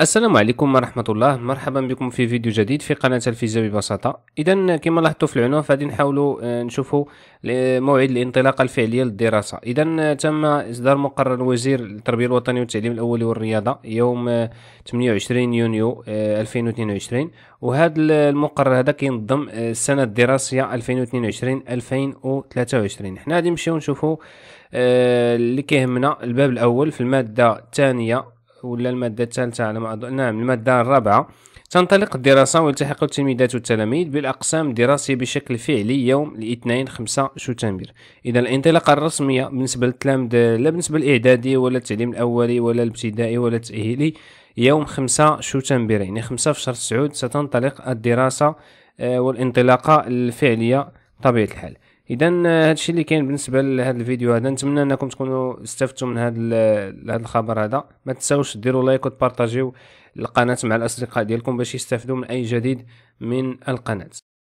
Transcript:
السلام عليكم ورحمة الله مرحبا بكم في فيديو جديد في قناة الفيزياء ببساطة إذا كما لاحظتوا في العنوان فغادي نحاولوا آه، نشوفوا موعد الانطلاقة الفعلية للدراسة إذا تم إصدار مقرر وزير التربية الوطنية والتعليم الأولي والرياضة يوم 28 آه، يونيو 2022 آه، وهذا المقرر هذا كينظم السنة الدراسية 2022 2023 حنا غادي نمشيو نشوفوا اللي كيهمنا الباب الأول في المادة الثانية ولا المادة الثالثة على ما أظن نعم المادة الرابعة تنطلق الدراسة ويلتحق التلميذات والتلاميذ بالأقسام الدراسية بشكل فعلي يوم الاثنين خمسة شتنبر إذا الانطلاقة الرسمية بالنسبة للتلامذة لا بالنسبة للإعدادي ولا التعليم الأولي ولا الابتدائي ولا التأهيلي يوم خمسة شتنبر يعني خمسة في شهر 9 ستنطلق الدراسة آه، والانطلاقة الفعلية طبيعة الحال اذا الشيء آه، اللي كاين بالنسبه لهذا الفيديو هذا نتمنى انكم تكونوا استفدتوا من هذا هذا الخبر هذا ما تنساوش ديروا لايك وتبارطاجيو القناه مع الاصدقاء ديالكم باش يستافدوا من اي جديد من القناه